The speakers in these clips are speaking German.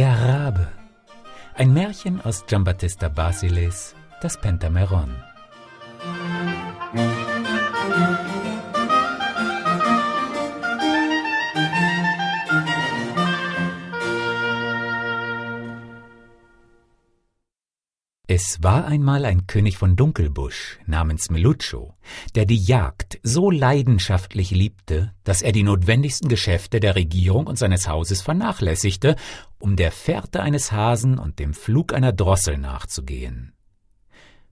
Der Rabe. Ein Märchen aus Giambattista Basiles, das Pentameron. Es war einmal ein König von Dunkelbusch namens Melucho, der die Jagd so leidenschaftlich liebte, dass er die notwendigsten Geschäfte der Regierung und seines Hauses vernachlässigte, um der Fährte eines Hasen und dem Flug einer Drossel nachzugehen.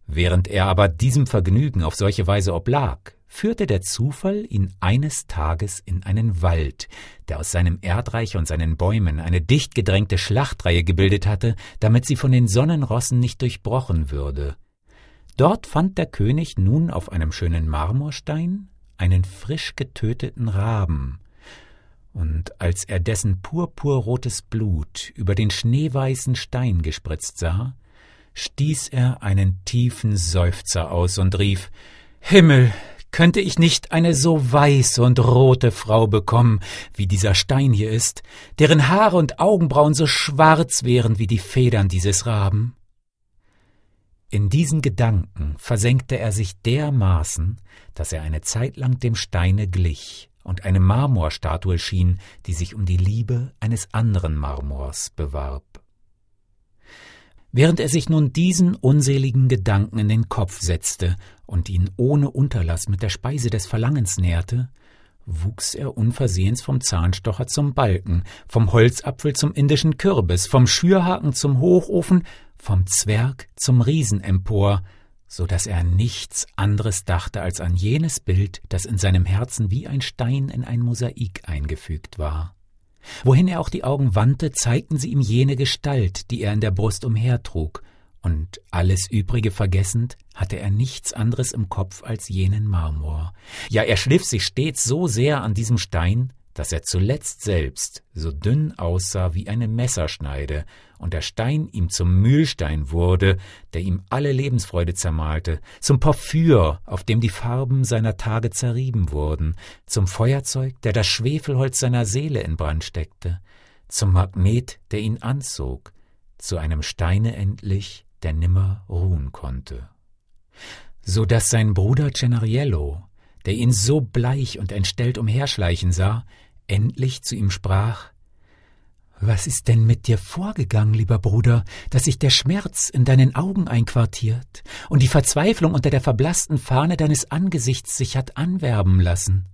Während er aber diesem Vergnügen auf solche Weise oblag, führte der Zufall ihn eines Tages in einen Wald, der aus seinem Erdreich und seinen Bäumen eine dicht gedrängte Schlachtreihe gebildet hatte, damit sie von den Sonnenrossen nicht durchbrochen würde. Dort fand der König nun auf einem schönen Marmorstein einen frisch getöteten Raben, und als er dessen purpurrotes Blut über den schneeweißen Stein gespritzt sah, stieß er einen tiefen Seufzer aus und rief Himmel, könnte ich nicht eine so weiße und rote Frau bekommen, wie dieser Stein hier ist, deren Haare und Augenbrauen so schwarz wären wie die Federn dieses Raben? In diesen Gedanken versenkte er sich dermaßen, dass er eine Zeit lang dem Steine glich und eine Marmorstatue schien, die sich um die Liebe eines anderen Marmors bewarb. Während er sich nun diesen unseligen Gedanken in den Kopf setzte und ihn ohne Unterlass mit der Speise des Verlangens nährte, wuchs er unversehens vom Zahnstocher zum Balken, vom Holzapfel zum indischen Kürbis, vom Schürhaken zum Hochofen, vom Zwerg zum Riesen empor, so daß er nichts anderes dachte als an jenes Bild, das in seinem Herzen wie ein Stein in ein Mosaik eingefügt war. Wohin er auch die Augen wandte, zeigten sie ihm jene Gestalt, die er in der Brust umhertrug, und alles übrige vergessend, hatte er nichts anderes im Kopf als jenen Marmor. Ja, er schliff sich stets so sehr an diesem Stein, dass er zuletzt selbst so dünn aussah wie eine Messerschneide und der Stein ihm zum Mühlstein wurde, der ihm alle Lebensfreude zermalte, zum Porphyr, auf dem die Farben seiner Tage zerrieben wurden, zum Feuerzeug, der das Schwefelholz seiner Seele in Brand steckte, zum Magnet, der ihn anzog, zu einem Steine endlich, der nimmer ruhen konnte. So daß sein Bruder Cenariello, der ihn so bleich und entstellt umherschleichen sah, endlich zu ihm sprach, was ist denn mit dir vorgegangen, lieber Bruder, dass sich der Schmerz in deinen Augen einquartiert und die Verzweiflung unter der verblassten Fahne deines Angesichts sich hat anwerben lassen?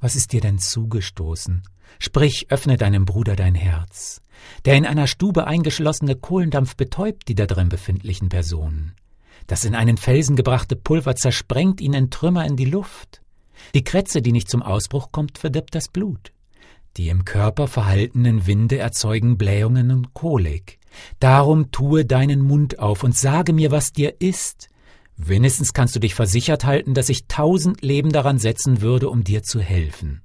Was ist dir denn zugestoßen? Sprich, öffne deinem Bruder dein Herz. Der in einer Stube eingeschlossene Kohlendampf betäubt die da drin befindlichen Personen. Das in einen Felsen gebrachte Pulver zersprengt ihn in Trümmer in die Luft. Die Krätze, die nicht zum Ausbruch kommt, verdirbt das Blut. Die im Körper verhaltenen Winde erzeugen Blähungen und Kolik. Darum tue deinen Mund auf und sage mir, was dir ist. Wenigstens kannst du dich versichert halten, dass ich tausend Leben daran setzen würde, um dir zu helfen.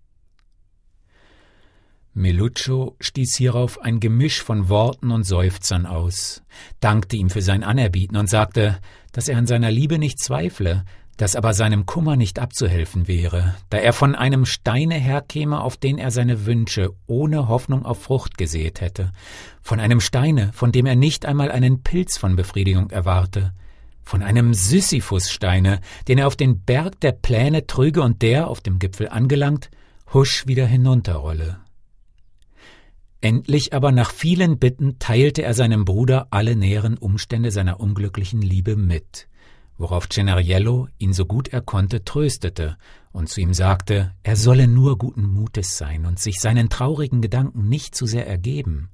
Meluccio stieß hierauf ein Gemisch von Worten und Seufzern aus, dankte ihm für sein Anerbieten und sagte, dass er an seiner Liebe nicht zweifle, dass aber seinem Kummer nicht abzuhelfen wäre, da er von einem Steine herkäme, auf den er seine Wünsche ohne Hoffnung auf Frucht gesät hätte, von einem Steine, von dem er nicht einmal einen Pilz von Befriedigung erwarte, von einem Sisyphussteine, den er auf den Berg der Pläne trüge und der, auf dem Gipfel angelangt, husch wieder hinunterrolle. Endlich aber nach vielen Bitten teilte er seinem Bruder alle näheren Umstände seiner unglücklichen Liebe mit, worauf Cenariello ihn so gut er konnte tröstete und zu ihm sagte, er solle nur guten Mutes sein und sich seinen traurigen Gedanken nicht zu sehr ergeben,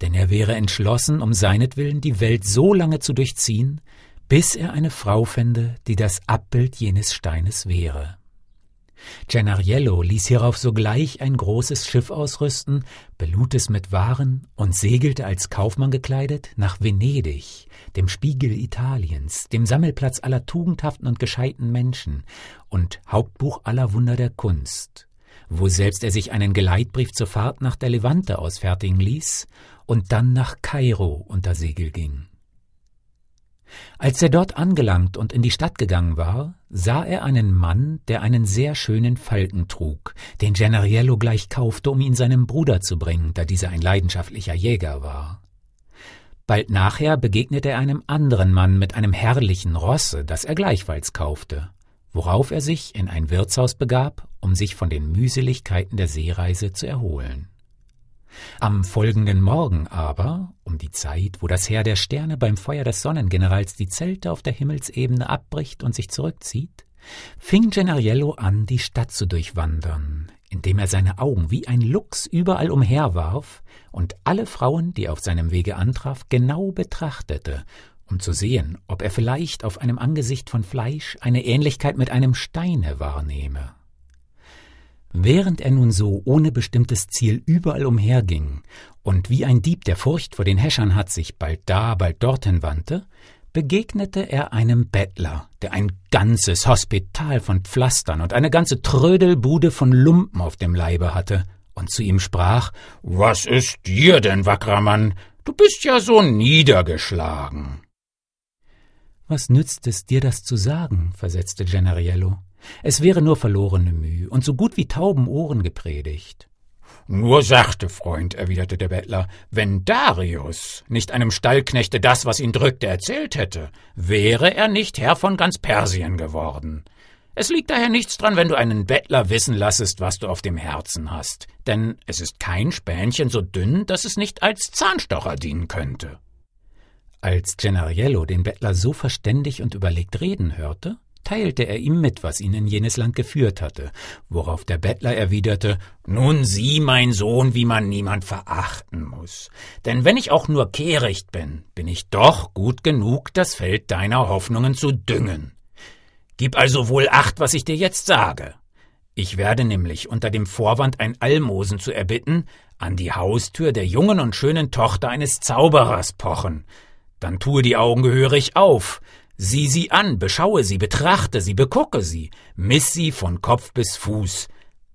denn er wäre entschlossen, um seinetwillen die Welt so lange zu durchziehen, bis er eine Frau fände, die das Abbild jenes Steines wäre. Cernariello ließ hierauf sogleich ein großes Schiff ausrüsten, belud es mit Waren und segelte als Kaufmann gekleidet nach Venedig, dem Spiegel Italiens, dem Sammelplatz aller tugendhaften und gescheiten Menschen und Hauptbuch aller Wunder der Kunst, woselbst er sich einen Geleitbrief zur Fahrt nach der Levante ausfertigen ließ und dann nach Kairo unter Segel ging. Als er dort angelangt und in die Stadt gegangen war, sah er einen Mann, der einen sehr schönen Falken trug, den Generiello gleich kaufte, um ihn seinem Bruder zu bringen, da dieser ein leidenschaftlicher Jäger war. Bald nachher begegnete er einem anderen Mann mit einem herrlichen Rosse, das er gleichfalls kaufte, worauf er sich in ein Wirtshaus begab, um sich von den Mühseligkeiten der Seereise zu erholen. Am folgenden Morgen aber, um die Zeit, wo das Heer der Sterne beim Feuer des Sonnengenerals die Zelte auf der Himmelsebene abbricht und sich zurückzieht, fing Gennariello an, die Stadt zu durchwandern, indem er seine Augen wie ein Luchs überall umherwarf und alle Frauen, die er auf seinem Wege antraf, genau betrachtete, um zu sehen, ob er vielleicht auf einem Angesicht von Fleisch eine Ähnlichkeit mit einem Steine wahrnehme. Während er nun so ohne bestimmtes Ziel überall umherging und wie ein Dieb, der Furcht vor den Häschern hat, sich bald da, bald dorthin wandte, begegnete er einem Bettler, der ein ganzes Hospital von Pflastern und eine ganze Trödelbude von Lumpen auf dem Leibe hatte und zu ihm sprach Was ist dir denn, wackerer Mann? Du bist ja so niedergeschlagen. Was nützt es dir das zu sagen? versetzte Generiello. Es wäre nur verlorene Mühe und so gut wie tauben Ohren gepredigt. Nur sachte, Freund, erwiderte der Bettler, wenn Darius nicht einem Stallknechte das, was ihn drückte, erzählt hätte, wäre er nicht Herr von ganz Persien geworden. Es liegt daher nichts dran, wenn du einen Bettler wissen lassest, was du auf dem Herzen hast, denn es ist kein Spänchen so dünn, dass es nicht als Zahnstocher dienen könnte. Als Gennariello den Bettler so verständig und überlegt reden hörte, teilte er ihm mit, was ihn in jenes Land geführt hatte, worauf der Bettler erwiderte Nun sieh, mein Sohn, wie man niemand verachten muß. Denn wenn ich auch nur kehricht bin, bin ich doch gut genug, das Feld deiner Hoffnungen zu düngen. Gib also wohl acht, was ich dir jetzt sage. Ich werde nämlich unter dem Vorwand, ein Almosen zu erbitten, an die Haustür der jungen und schönen Tochter eines Zauberers pochen. Dann tue die Augen gehörig auf, Sieh sie an, beschaue sie, betrachte sie, begucke sie, miss sie von Kopf bis Fuß,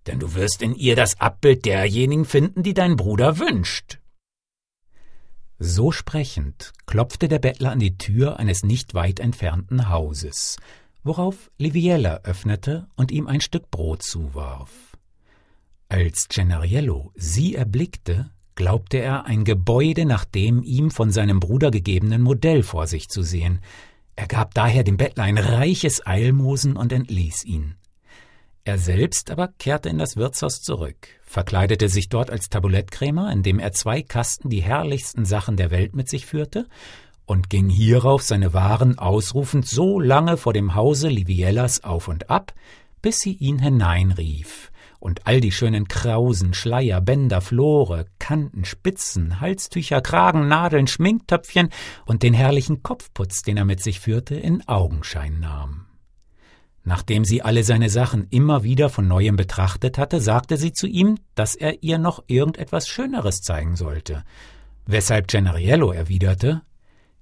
denn du wirst in ihr das Abbild derjenigen finden, die dein Bruder wünscht. So sprechend klopfte der Bettler an die Tür eines nicht weit entfernten Hauses, worauf Liviella öffnete und ihm ein Stück Brot zuwarf. Als Cenariello sie erblickte, glaubte er ein Gebäude nach dem ihm von seinem Bruder gegebenen Modell vor sich zu sehen, er gab daher dem Bettler ein reiches Eilmosen und entließ ihn. Er selbst aber kehrte in das Wirtshaus zurück, verkleidete sich dort als Tabulettkrämer, indem er zwei Kasten die herrlichsten Sachen der Welt mit sich führte, und ging hierauf seine Waren ausrufend so lange vor dem Hause Liviellas auf und ab, bis sie ihn hineinrief und all die schönen Krausen, Schleier, Bänder, Flore, Kanten, Spitzen, Halstücher, Kragen, Nadeln, Schminktöpfchen und den herrlichen Kopfputz, den er mit sich führte, in Augenschein nahm. Nachdem sie alle seine Sachen immer wieder von neuem betrachtet hatte, sagte sie zu ihm, dass er ihr noch irgendetwas Schöneres zeigen sollte, weshalb Gennariello erwiderte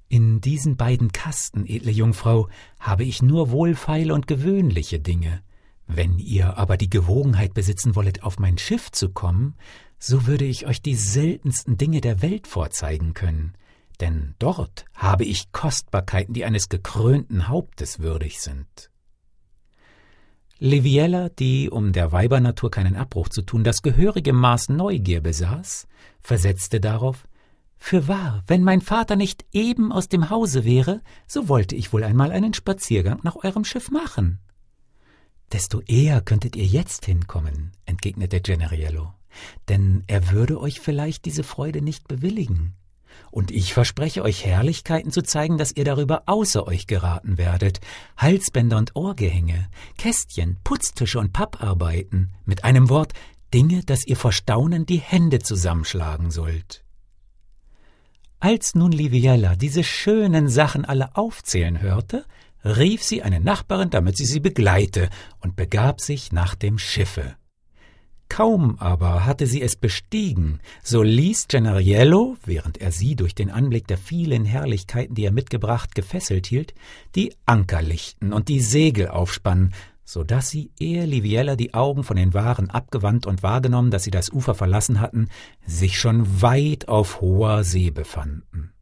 In diesen beiden Kasten, edle Jungfrau, habe ich nur wohlfeile und gewöhnliche Dinge, wenn ihr aber die Gewogenheit besitzen wollet, auf mein Schiff zu kommen, so würde ich euch die seltensten Dinge der Welt vorzeigen können, denn dort habe ich Kostbarkeiten, die eines gekrönten Hauptes würdig sind. Liviella, die, um der Weibernatur keinen Abbruch zu tun, das gehörige Maß Neugier besaß, versetzte darauf, Fürwahr, wenn mein Vater nicht eben aus dem Hause wäre, so wollte ich wohl einmal einen Spaziergang nach eurem Schiff machen. Desto eher könntet ihr jetzt hinkommen, entgegnete Generiello, denn er würde euch vielleicht diese Freude nicht bewilligen. Und ich verspreche euch Herrlichkeiten zu zeigen, dass ihr darüber außer euch geraten werdet. Halsbänder und Ohrgehänge, Kästchen, Putztische und Papparbeiten, mit einem Wort Dinge, dass ihr vor Staunen die Hände zusammenschlagen sollt. Als nun Liviella diese schönen Sachen alle aufzählen hörte, rief sie eine Nachbarin, damit sie sie begleite, und begab sich nach dem Schiffe. Kaum aber hatte sie es bestiegen, so ließ Gennariello, während er sie durch den Anblick der vielen Herrlichkeiten, die er mitgebracht, gefesselt hielt, die Anker lichten und die Segel aufspannen, so daß sie, ehe Liviella die Augen von den Waren abgewandt und wahrgenommen, daß sie das Ufer verlassen hatten, sich schon weit auf hoher See befanden.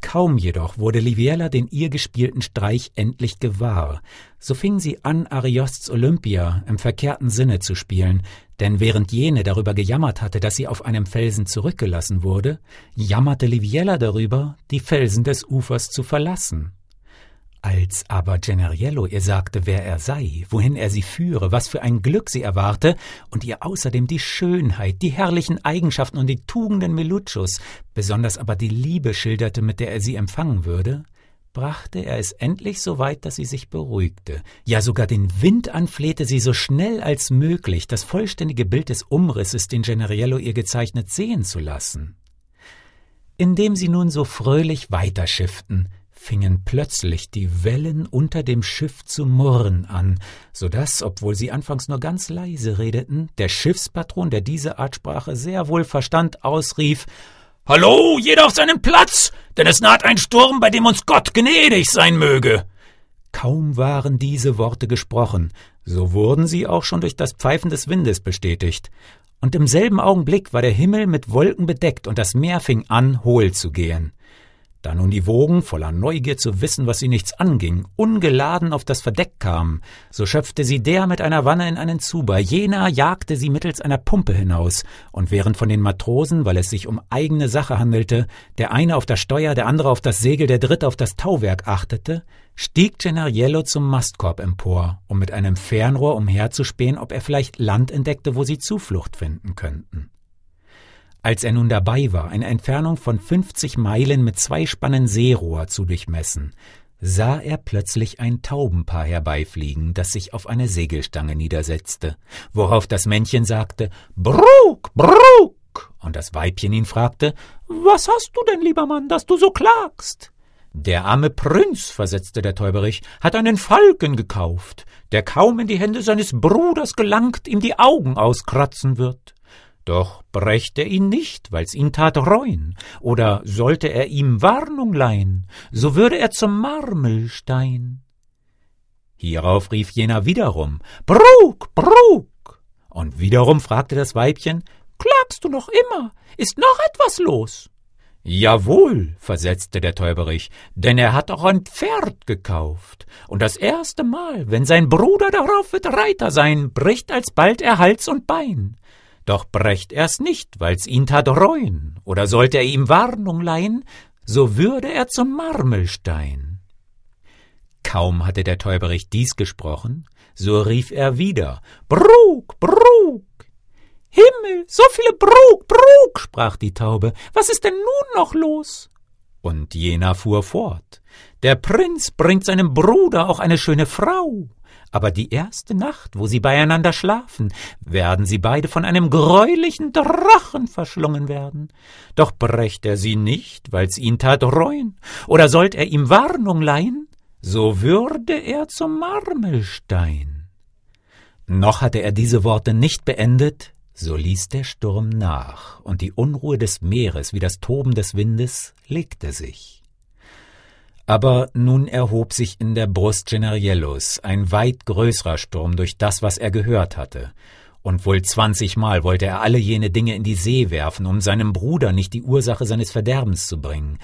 Kaum jedoch wurde Liviella den ihr gespielten Streich endlich gewahr, so fing sie an, Ariosts Olympia im verkehrten Sinne zu spielen, denn während jene darüber gejammert hatte, dass sie auf einem Felsen zurückgelassen wurde, jammerte Liviella darüber, die Felsen des Ufers zu verlassen. Als aber Generiello ihr sagte, wer er sei, wohin er sie führe, was für ein Glück sie erwarte und ihr außerdem die Schönheit, die herrlichen Eigenschaften und die Tugenden Meluccios, besonders aber die Liebe schilderte, mit der er sie empfangen würde, brachte er es endlich so weit, dass sie sich beruhigte, ja sogar den Wind anflehte, sie so schnell als möglich das vollständige Bild des Umrisses, den Generiello ihr gezeichnet, sehen zu lassen. Indem sie nun so fröhlich weiterschifften, fingen plötzlich die Wellen unter dem Schiff zu murren an, so daß, obwohl sie anfangs nur ganz leise redeten, der Schiffspatron, der diese Art Sprache sehr wohl verstand, ausrief Hallo, jeder auf seinen Platz, denn es naht ein Sturm, bei dem uns Gott gnädig sein möge. Kaum waren diese Worte gesprochen, so wurden sie auch schon durch das Pfeifen des Windes bestätigt. Und im selben Augenblick war der Himmel mit Wolken bedeckt und das Meer fing an, hohl zu gehen. Da nun die Wogen, voller Neugier zu wissen, was sie nichts anging, ungeladen auf das Verdeck kamen, so schöpfte sie der mit einer Wanne in einen Zuber, jener jagte sie mittels einer Pumpe hinaus, und während von den Matrosen, weil es sich um eigene Sache handelte, der eine auf das Steuer, der andere auf das Segel, der dritte auf das Tauwerk achtete, stieg Gennariello zum Mastkorb empor, um mit einem Fernrohr umherzuspähen, ob er vielleicht Land entdeckte, wo sie Zuflucht finden könnten. Als er nun dabei war, eine Entfernung von 50 Meilen mit zwei Spannen Seerohr zu durchmessen, sah er plötzlich ein Taubenpaar herbeifliegen, das sich auf eine Segelstange niedersetzte, worauf das Männchen sagte Bruk, Bruk, und das Weibchen ihn fragte Was hast du denn, lieber Mann, dass du so klagst? Der arme Prinz, versetzte der Täuberich, hat einen Falken gekauft, der kaum in die Hände seines Bruders gelangt, ihm die Augen auskratzen wird. Doch brächte ihn nicht, weil's ihn tat reuen, oder sollte er ihm Warnung leihen, so würde er zum Marmelstein. Hierauf rief jener wiederum Brug, Brug. Und wiederum fragte das Weibchen Klagst du noch immer? Ist noch etwas los? Jawohl, versetzte der Täuberich, denn er hat auch ein Pferd gekauft, und das erste Mal, wenn sein Bruder darauf wird Reiter sein, bricht alsbald er Hals und Bein. Doch brächt er's nicht, weil's ihn tat reuen, oder sollte er ihm Warnung leihen, so würde er zum Marmelstein. Kaum hatte der Täuberich dies gesprochen, so rief er wieder Brug, Brug. Himmel, so viele Brug, Brug, sprach die Taube, was ist denn nun noch los? Und jener fuhr fort Der Prinz bringt seinem Bruder auch eine schöne Frau, aber die erste Nacht, wo sie beieinander schlafen, werden sie beide von einem greulichen Drachen verschlungen werden. Doch brächt er sie nicht, weil's ihn tat reuen, oder sollt er ihm Warnung leihen, so würde er zum Marmelstein. Noch hatte er diese Worte nicht beendet, so ließ der Sturm nach, und die Unruhe des Meeres wie das Toben des Windes legte sich. Aber nun erhob sich in der Brust Generiellos ein weit größerer Sturm durch das, was er gehört hatte. Und wohl zwanzigmal wollte er alle jene Dinge in die See werfen, um seinem Bruder nicht die Ursache seines Verderbens zu bringen.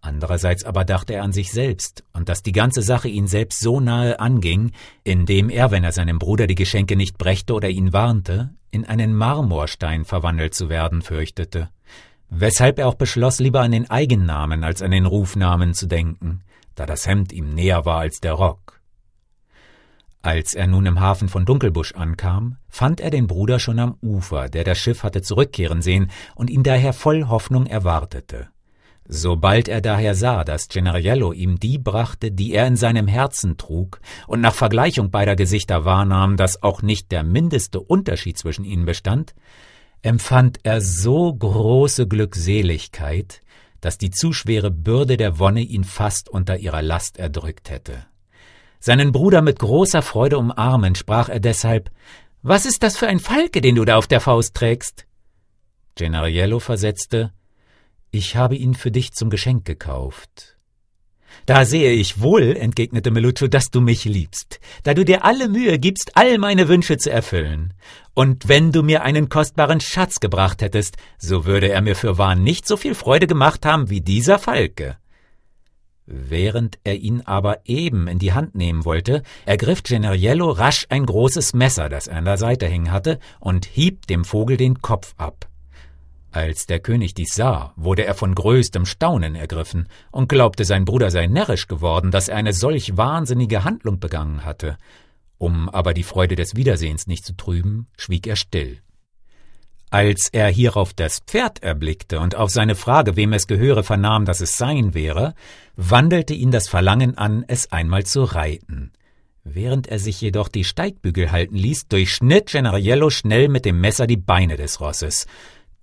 Andererseits aber dachte er an sich selbst und dass die ganze Sache ihn selbst so nahe anging, indem er, wenn er seinem Bruder die Geschenke nicht brächte oder ihn warnte, in einen Marmorstein verwandelt zu werden fürchtete weshalb er auch beschloss, lieber an den Eigennamen als an den Rufnamen zu denken, da das Hemd ihm näher war als der Rock. Als er nun im Hafen von Dunkelbusch ankam, fand er den Bruder schon am Ufer, der das Schiff hatte zurückkehren sehen und ihn daher voll Hoffnung erwartete. Sobald er daher sah, dass Generiello ihm die brachte, die er in seinem Herzen trug, und nach Vergleichung beider Gesichter wahrnahm, dass auch nicht der mindeste Unterschied zwischen ihnen bestand, empfand er so große Glückseligkeit, dass die zu schwere Bürde der Wonne ihn fast unter ihrer Last erdrückt hätte. Seinen Bruder mit großer Freude umarmen, sprach er deshalb Was ist das für ein Falke, den du da auf der Faust trägst? Gennariello versetzte Ich habe ihn für dich zum Geschenk gekauft. Da sehe ich wohl, entgegnete Meluccio, dass du mich liebst, da du dir alle Mühe gibst, all meine Wünsche zu erfüllen. Und wenn du mir einen kostbaren Schatz gebracht hättest, so würde er mir fürwahr nicht so viel Freude gemacht haben wie dieser Falke. Während er ihn aber eben in die Hand nehmen wollte, ergriff Generiello rasch ein großes Messer, das er an der Seite hängen hatte, und hieb dem Vogel den Kopf ab. Als der König dies sah, wurde er von größtem Staunen ergriffen und glaubte, sein Bruder sei närrisch geworden, dass er eine solch wahnsinnige Handlung begangen hatte. Um aber die Freude des Wiedersehens nicht zu trüben, schwieg er still. Als er hierauf das Pferd erblickte und auf seine Frage, wem es gehöre, vernahm, dass es sein wäre, wandelte ihn das Verlangen an, es einmal zu reiten. Während er sich jedoch die Steigbügel halten ließ, durchschnitt Generiello schnell mit dem Messer die Beine des Rosses.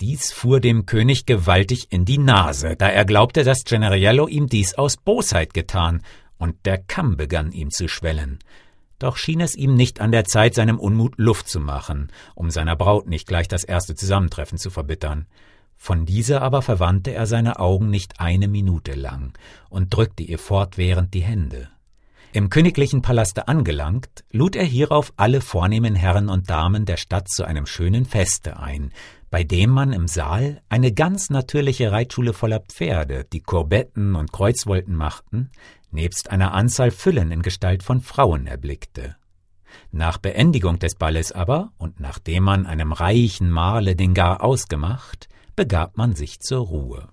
Dies fuhr dem König gewaltig in die Nase, da er glaubte, dass Generiello ihm dies aus Bosheit getan, und der Kamm begann ihm zu schwellen. Doch schien es ihm nicht an der Zeit, seinem Unmut Luft zu machen, um seiner Braut nicht gleich das erste Zusammentreffen zu verbittern. Von dieser aber verwandte er seine Augen nicht eine Minute lang und drückte ihr fortwährend die Hände. Im königlichen Palaste angelangt, lud er hierauf alle vornehmen Herren und Damen der Stadt zu einem schönen Feste ein, bei dem man im Saal eine ganz natürliche Reitschule voller Pferde, die Courbetten und Kreuzwolten machten, nebst einer Anzahl Füllen in Gestalt von Frauen erblickte. Nach Beendigung des Balles aber und nachdem man einem reichen Male den Gar ausgemacht, begab man sich zur Ruhe.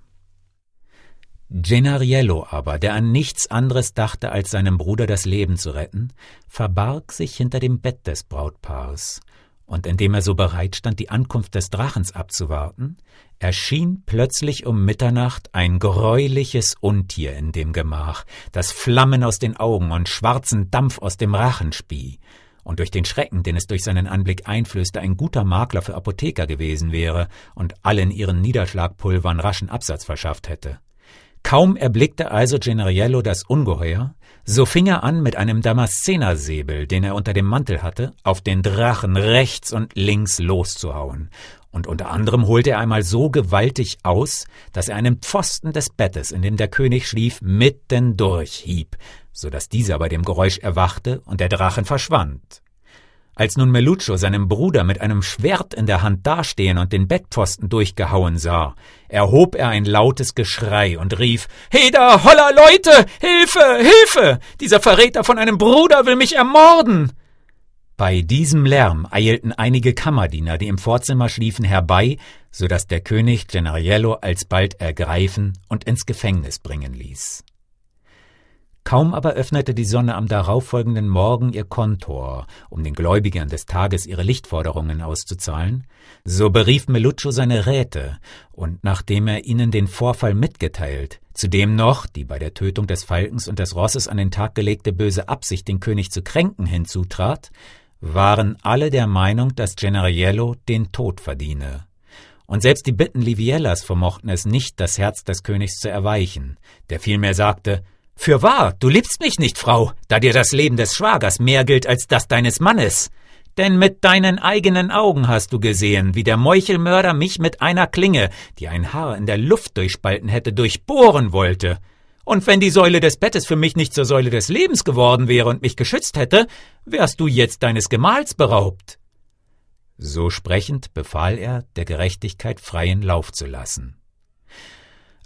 Gennariello aber, der an nichts anderes dachte, als seinem Bruder das Leben zu retten, verbarg sich hinter dem Bett des Brautpaars und indem er so bereit stand, die Ankunft des Drachens abzuwarten, erschien plötzlich um Mitternacht ein greuliches Untier in dem Gemach, das Flammen aus den Augen und schwarzen Dampf aus dem Rachen spie, und durch den Schrecken, den es durch seinen Anblick einflößte, ein guter Makler für Apotheker gewesen wäre und allen ihren Niederschlagpulvern raschen Absatz verschafft hätte. Kaum erblickte also Generiello das Ungeheuer, so fing er an, mit einem Damaszenersäbel, den er unter dem Mantel hatte, auf den Drachen rechts und links loszuhauen. Und unter anderem holte er einmal so gewaltig aus, dass er einen Pfosten des Bettes, in dem der König schlief, mitten durchhieb, so dass dieser bei dem Geräusch erwachte und der Drachen verschwand. Als nun Meluccio seinem Bruder mit einem Schwert in der Hand dastehen und den Bettpfosten durchgehauen sah, erhob er ein lautes Geschrei und rief Heda, holla Leute, Hilfe, Hilfe. Dieser Verräter von einem Bruder will mich ermorden. Bei diesem Lärm eilten einige Kammerdiener, die im Vorzimmer schliefen, herbei, so dass der König Gennariello alsbald ergreifen und ins Gefängnis bringen ließ. Kaum aber öffnete die Sonne am darauffolgenden Morgen ihr Kontor, um den Gläubigern des Tages ihre Lichtforderungen auszuzahlen, so berief Meluccio seine Räte, und nachdem er ihnen den Vorfall mitgeteilt, zudem noch die bei der Tötung des Falkens und des Rosses an den Tag gelegte böse Absicht, den König zu kränken, hinzutrat, waren alle der Meinung, dass Generiello den Tod verdiene. Und selbst die Bitten Liviellas vermochten es nicht, das Herz des Königs zu erweichen, der vielmehr sagte, für wahr, du liebst mich nicht, Frau, da dir das Leben des Schwagers mehr gilt als das deines Mannes. Denn mit deinen eigenen Augen hast du gesehen, wie der Meuchelmörder mich mit einer Klinge, die ein Haar in der Luft durchspalten hätte, durchbohren wollte. Und wenn die Säule des Bettes für mich nicht zur Säule des Lebens geworden wäre und mich geschützt hätte, wärst du jetzt deines Gemahls beraubt. So sprechend befahl er, der Gerechtigkeit freien Lauf zu lassen.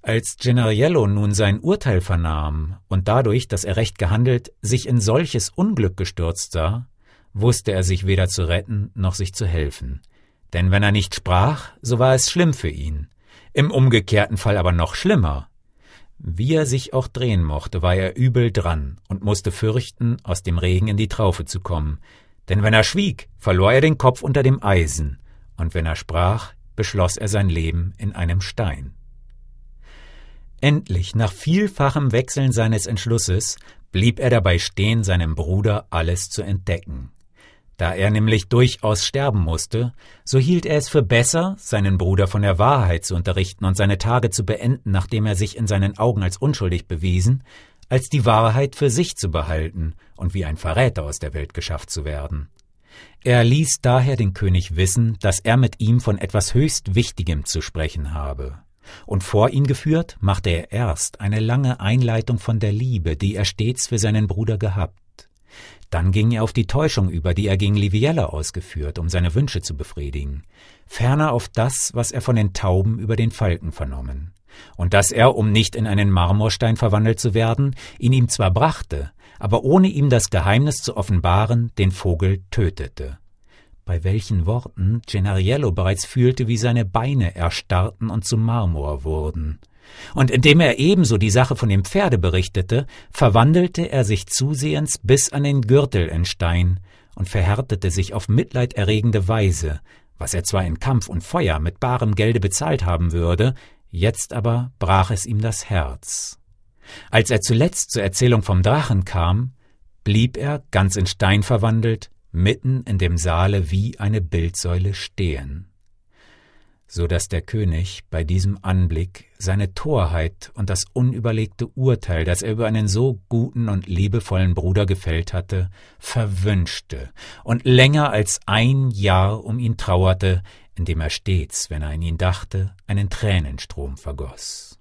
Als Generiello nun sein Urteil vernahm und dadurch, dass er recht gehandelt, sich in solches Unglück gestürzt sah, wusste er sich weder zu retten noch sich zu helfen. Denn wenn er nicht sprach, so war es schlimm für ihn, im umgekehrten Fall aber noch schlimmer. Wie er sich auch drehen mochte, war er übel dran und musste fürchten, aus dem Regen in die Traufe zu kommen, denn wenn er schwieg, verlor er den Kopf unter dem Eisen, und wenn er sprach, beschloss er sein Leben in einem Stein. Endlich, nach vielfachem Wechseln seines Entschlusses, blieb er dabei stehen, seinem Bruder alles zu entdecken. Da er nämlich durchaus sterben musste, so hielt er es für besser, seinen Bruder von der Wahrheit zu unterrichten und seine Tage zu beenden, nachdem er sich in seinen Augen als unschuldig bewiesen, als die Wahrheit für sich zu behalten und wie ein Verräter aus der Welt geschafft zu werden. Er ließ daher den König wissen, dass er mit ihm von etwas höchst Wichtigem zu sprechen habe. Und vor ihn geführt, machte er erst eine lange Einleitung von der Liebe, die er stets für seinen Bruder gehabt. Dann ging er auf die Täuschung über, die er gegen Liviella ausgeführt, um seine Wünsche zu befriedigen, ferner auf das, was er von den Tauben über den Falken vernommen, und dass er, um nicht in einen Marmorstein verwandelt zu werden, ihn ihm zwar brachte, aber ohne ihm das Geheimnis zu offenbaren, den Vogel tötete bei welchen Worten Gennariello bereits fühlte, wie seine Beine erstarrten und zu Marmor wurden. Und indem er ebenso die Sache von dem Pferde berichtete, verwandelte er sich zusehends bis an den Gürtel in Stein und verhärtete sich auf mitleiderregende Weise, was er zwar in Kampf und Feuer mit barem Gelde bezahlt haben würde, jetzt aber brach es ihm das Herz. Als er zuletzt zur Erzählung vom Drachen kam, blieb er, ganz in Stein verwandelt, mitten in dem Saale wie eine Bildsäule stehen, so dass der König bei diesem Anblick seine Torheit und das unüberlegte Urteil, das er über einen so guten und liebevollen Bruder gefällt hatte, verwünschte und länger als ein Jahr um ihn trauerte, indem er stets, wenn er an ihn dachte, einen Tränenstrom vergoß.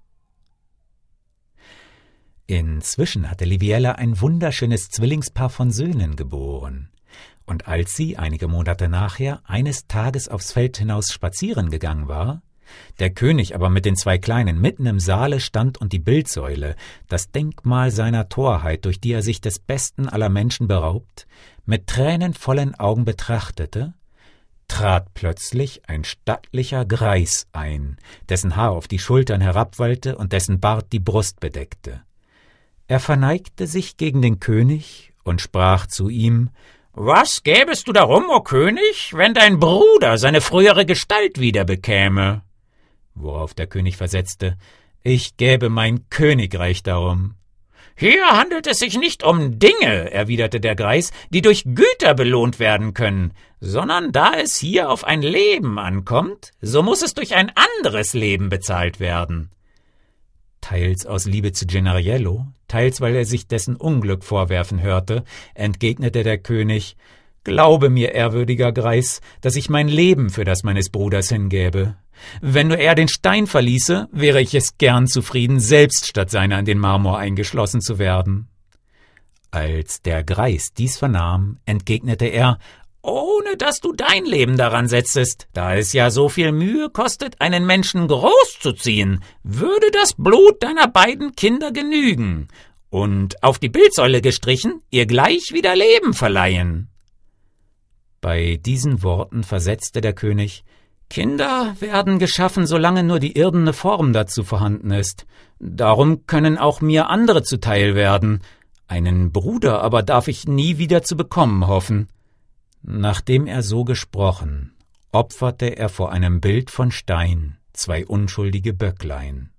Inzwischen hatte Liviella ein wunderschönes Zwillingspaar von Söhnen geboren. Und als sie, einige Monate nachher, eines Tages aufs Feld hinaus spazieren gegangen war, der König aber mit den zwei Kleinen mitten im Saale stand und die Bildsäule, das Denkmal seiner Torheit, durch die er sich des Besten aller Menschen beraubt, mit tränenvollen Augen betrachtete, trat plötzlich ein stattlicher Greis ein, dessen Haar auf die Schultern herabwallte und dessen Bart die Brust bedeckte. Er verneigte sich gegen den König und sprach zu ihm, was gäbest du darum, o oh König, wenn dein Bruder seine frühere Gestalt wieder bekäme? Worauf der König versetzte, ich gäbe mein Königreich darum. Hier handelt es sich nicht um Dinge, erwiderte der Greis, die durch Güter belohnt werden können, sondern da es hier auf ein Leben ankommt, so muß es durch ein anderes Leben bezahlt werden teils aus Liebe zu Gennariello, teils weil er sich dessen Unglück vorwerfen hörte, entgegnete der König Glaube mir, ehrwürdiger Greis, dass ich mein Leben für das meines Bruders hingäbe. Wenn nur er den Stein verließe, wäre ich es gern zufrieden, selbst statt seiner in den Marmor eingeschlossen zu werden. Als der Greis dies vernahm, entgegnete er ohne dass du dein Leben daran setztest. Da es ja so viel Mühe kostet, einen Menschen großzuziehen, würde das Blut deiner beiden Kinder genügen und auf die Bildsäule gestrichen ihr gleich wieder Leben verleihen. Bei diesen Worten versetzte der König Kinder werden geschaffen, solange nur die irdene Form dazu vorhanden ist. Darum können auch mir andere zuteil werden. Einen Bruder aber darf ich nie wieder zu bekommen hoffen. Nachdem er so gesprochen, opferte er vor einem Bild von Stein zwei unschuldige Böcklein.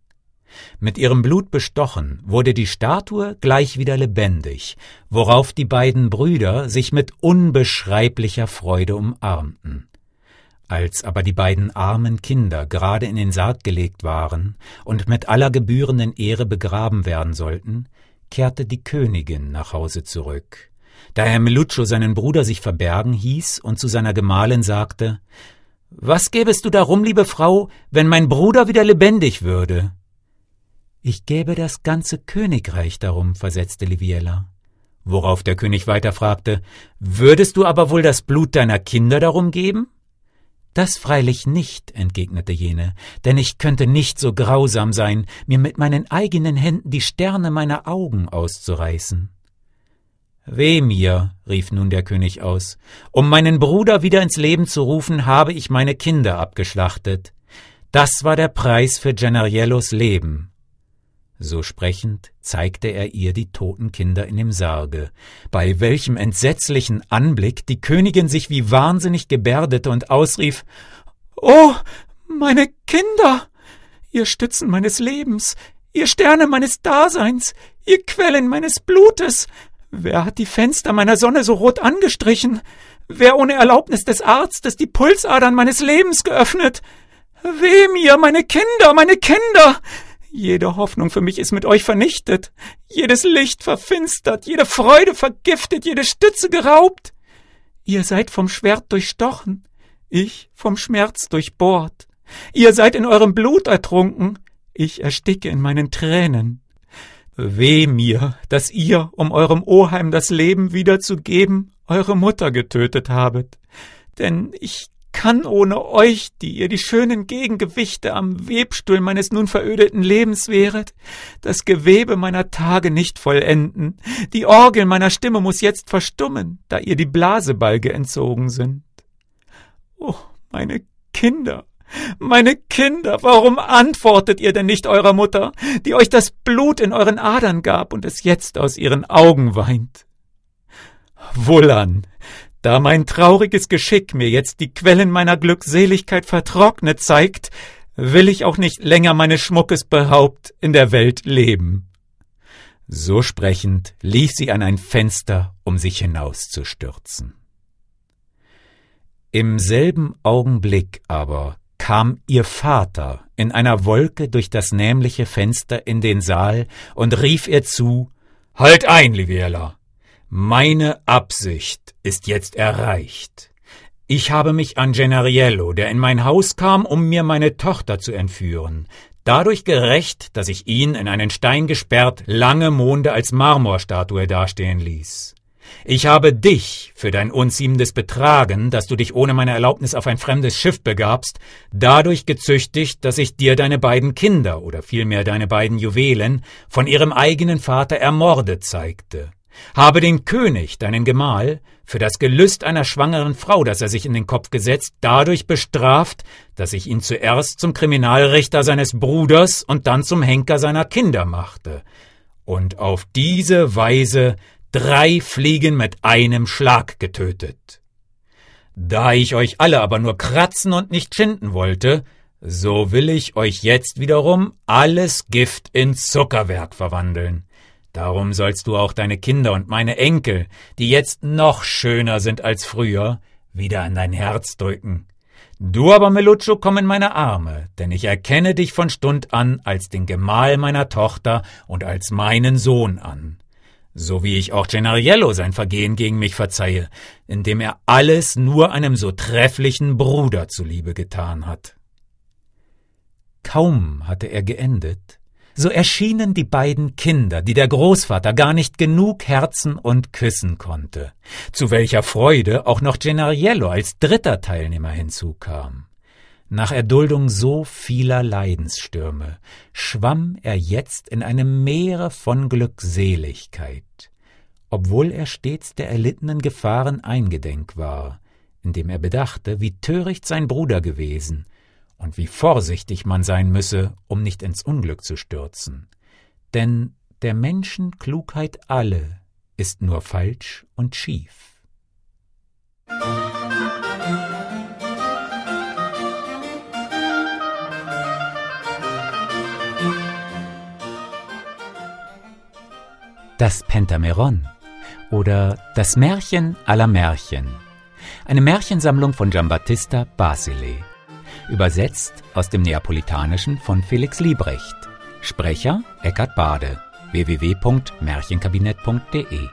Mit ihrem Blut bestochen wurde die Statue gleich wieder lebendig, worauf die beiden Brüder sich mit unbeschreiblicher Freude umarmten. Als aber die beiden armen Kinder gerade in den Sarg gelegt waren und mit aller gebührenden Ehre begraben werden sollten, kehrte die Königin nach Hause zurück da Herr Meluccio seinen Bruder sich verbergen hieß und zu seiner Gemahlin sagte Was gäbest du darum, liebe Frau, wenn mein Bruder wieder lebendig würde? Ich gäbe das ganze Königreich darum, versetzte Liviella. Worauf der König weiter fragte Würdest du aber wohl das Blut deiner Kinder darum geben? Das freilich nicht, entgegnete jene, denn ich könnte nicht so grausam sein, mir mit meinen eigenen Händen die Sterne meiner Augen auszureißen. Weh mir, rief nun der König aus, um meinen Bruder wieder ins Leben zu rufen, habe ich meine Kinder abgeschlachtet. Das war der Preis für Gennariellos Leben. So sprechend zeigte er ihr die toten Kinder in dem Sarge, bei welchem entsetzlichen Anblick die Königin sich wie wahnsinnig gebärdete und ausrief Oh, meine Kinder. Ihr Stützen meines Lebens, ihr Sterne meines Daseins, ihr Quellen meines Blutes, Wer hat die Fenster meiner Sonne so rot angestrichen? Wer ohne Erlaubnis des Arztes die Pulsadern meines Lebens geöffnet? Weh mir, meine Kinder, meine Kinder! Jede Hoffnung für mich ist mit euch vernichtet, jedes Licht verfinstert, jede Freude vergiftet, jede Stütze geraubt. Ihr seid vom Schwert durchstochen, ich vom Schmerz durchbohrt. Ihr seid in eurem Blut ertrunken, ich ersticke in meinen Tränen. Weh mir, dass ihr, um eurem Oheim das Leben wiederzugeben, eure Mutter getötet habet. Denn ich kann ohne euch, die ihr die schönen Gegengewichte am Webstuhl meines nun verödeten Lebens wäret, das Gewebe meiner Tage nicht vollenden. Die Orgel meiner Stimme muß jetzt verstummen, da ihr die Blasebalge entzogen sind. oh, meine Kinder, meine Kinder, warum antwortet ihr denn nicht eurer Mutter, die euch das Blut in euren Adern gab und es jetzt aus ihren Augen weint? Wullan, da mein trauriges Geschick mir jetzt die Quellen meiner Glückseligkeit vertrocknet zeigt, will ich auch nicht länger meines Schmuckes behaupt in der Welt leben. So sprechend lief sie an ein Fenster, um sich hinauszustürzen. Im selben Augenblick aber kam ihr Vater in einer Wolke durch das nämliche Fenster in den Saal und rief ihr zu Halt ein, Liviella. Meine Absicht ist jetzt erreicht. Ich habe mich an Gennariello, der in mein Haus kam, um mir meine Tochter zu entführen, dadurch gerecht, dass ich ihn in einen Stein gesperrt lange Monde als Marmorstatue dastehen ließ. Ich habe dich für dein unziemendes Betragen, dass du dich ohne meine Erlaubnis auf ein fremdes Schiff begabst, dadurch gezüchtigt, dass ich dir deine beiden Kinder oder vielmehr deine beiden Juwelen von ihrem eigenen Vater ermordet zeigte. Habe den König, deinen Gemahl, für das Gelüst einer schwangeren Frau, das er sich in den Kopf gesetzt, dadurch bestraft, dass ich ihn zuerst zum Kriminalrichter seines Bruders und dann zum Henker seiner Kinder machte. Und auf diese Weise drei Fliegen mit einem Schlag getötet. Da ich euch alle aber nur kratzen und nicht schinden wollte, so will ich euch jetzt wiederum alles Gift in Zuckerwerk verwandeln. Darum sollst du auch deine Kinder und meine Enkel, die jetzt noch schöner sind als früher, wieder an dein Herz drücken. Du aber, Meluccio, komm in meine Arme, denn ich erkenne dich von Stund an als den Gemahl meiner Tochter und als meinen Sohn an so wie ich auch Gennariello sein Vergehen gegen mich verzeihe, indem er alles nur einem so trefflichen Bruder zuliebe getan hat. Kaum hatte er geendet, so erschienen die beiden Kinder, die der Großvater gar nicht genug herzen und küssen konnte, zu welcher Freude auch noch Gennariello als dritter Teilnehmer hinzukam. Nach Erduldung so vieler Leidensstürme schwamm er jetzt in einem Meere von Glückseligkeit, obwohl er stets der erlittenen Gefahren eingedenk war, indem er bedachte, wie töricht sein Bruder gewesen und wie vorsichtig man sein müsse, um nicht ins Unglück zu stürzen. Denn der Menschen Klugheit alle ist nur falsch und schief. Das Pentameron oder Das Märchen aller Märchen. Eine Märchensammlung von Giambattista Basile. Übersetzt aus dem Neapolitanischen von Felix Liebrecht. Sprecher Eckhard Bade. www.märchenkabinett.de